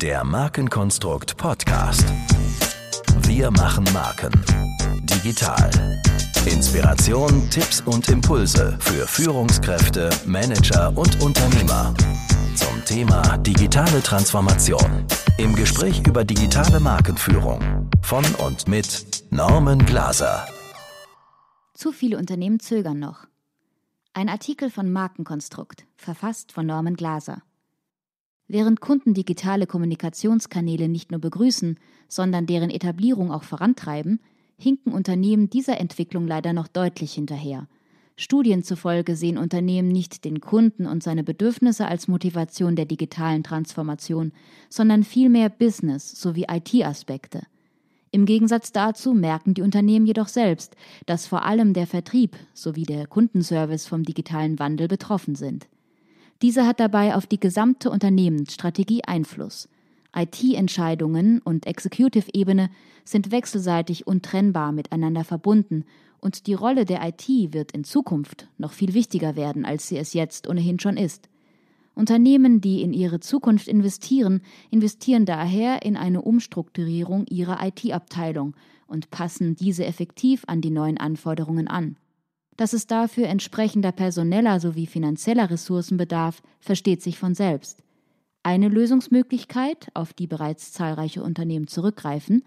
Der Markenkonstrukt Podcast. Wir machen Marken. Digital. Inspiration, Tipps und Impulse für Führungskräfte, Manager und Unternehmer. Zum Thema digitale Transformation. Im Gespräch über digitale Markenführung. Von und mit Norman Glaser. Zu viele Unternehmen zögern noch. Ein Artikel von Markenkonstrukt, verfasst von Norman Glaser. Während Kunden digitale Kommunikationskanäle nicht nur begrüßen, sondern deren Etablierung auch vorantreiben, hinken Unternehmen dieser Entwicklung leider noch deutlich hinterher. Studien zufolge sehen Unternehmen nicht den Kunden und seine Bedürfnisse als Motivation der digitalen Transformation, sondern vielmehr Business sowie IT-Aspekte. Im Gegensatz dazu merken die Unternehmen jedoch selbst, dass vor allem der Vertrieb sowie der Kundenservice vom digitalen Wandel betroffen sind. Diese hat dabei auf die gesamte Unternehmensstrategie Einfluss. IT-Entscheidungen und Executive-Ebene sind wechselseitig untrennbar miteinander verbunden und die Rolle der IT wird in Zukunft noch viel wichtiger werden, als sie es jetzt ohnehin schon ist. Unternehmen, die in ihre Zukunft investieren, investieren daher in eine Umstrukturierung ihrer IT-Abteilung und passen diese effektiv an die neuen Anforderungen an. Dass es dafür entsprechender personeller sowie finanzieller Ressourcen bedarf, versteht sich von selbst. Eine Lösungsmöglichkeit, auf die bereits zahlreiche Unternehmen zurückgreifen,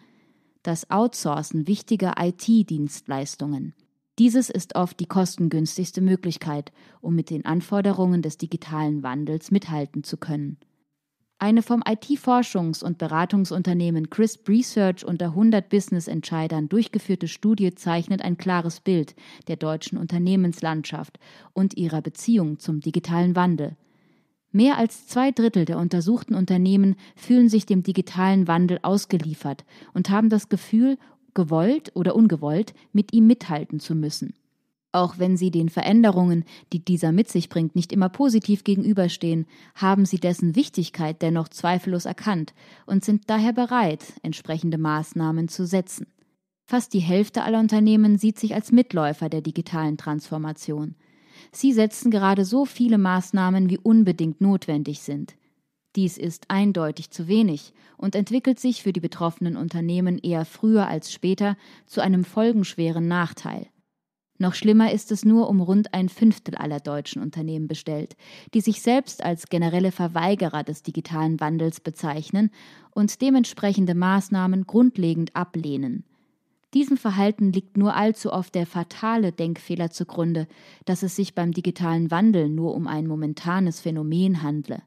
das Outsourcen wichtiger IT-Dienstleistungen. Dieses ist oft die kostengünstigste Möglichkeit, um mit den Anforderungen des digitalen Wandels mithalten zu können. Eine vom IT-Forschungs- und Beratungsunternehmen Crisp Research unter 100 Business-Entscheidern durchgeführte Studie zeichnet ein klares Bild der deutschen Unternehmenslandschaft und ihrer Beziehung zum digitalen Wandel. Mehr als zwei Drittel der untersuchten Unternehmen fühlen sich dem digitalen Wandel ausgeliefert und haben das Gefühl, gewollt oder ungewollt mit ihm mithalten zu müssen. Auch wenn sie den Veränderungen, die dieser mit sich bringt, nicht immer positiv gegenüberstehen, haben sie dessen Wichtigkeit dennoch zweifellos erkannt und sind daher bereit, entsprechende Maßnahmen zu setzen. Fast die Hälfte aller Unternehmen sieht sich als Mitläufer der digitalen Transformation. Sie setzen gerade so viele Maßnahmen, wie unbedingt notwendig sind. Dies ist eindeutig zu wenig und entwickelt sich für die betroffenen Unternehmen eher früher als später zu einem folgenschweren Nachteil. Noch schlimmer ist es nur um rund ein Fünftel aller deutschen Unternehmen bestellt, die sich selbst als generelle Verweigerer des digitalen Wandels bezeichnen und dementsprechende Maßnahmen grundlegend ablehnen. Diesem Verhalten liegt nur allzu oft der fatale Denkfehler zugrunde, dass es sich beim digitalen Wandel nur um ein momentanes Phänomen handle.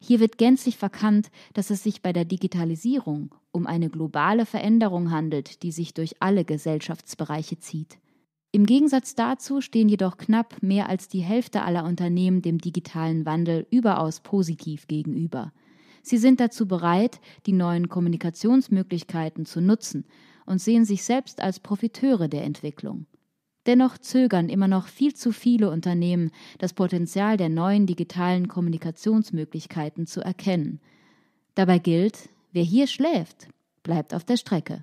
Hier wird gänzlich verkannt, dass es sich bei der Digitalisierung um eine globale Veränderung handelt, die sich durch alle Gesellschaftsbereiche zieht. Im Gegensatz dazu stehen jedoch knapp mehr als die Hälfte aller Unternehmen dem digitalen Wandel überaus positiv gegenüber. Sie sind dazu bereit, die neuen Kommunikationsmöglichkeiten zu nutzen und sehen sich selbst als Profiteure der Entwicklung. Dennoch zögern immer noch viel zu viele Unternehmen, das Potenzial der neuen digitalen Kommunikationsmöglichkeiten zu erkennen. Dabei gilt, wer hier schläft, bleibt auf der Strecke.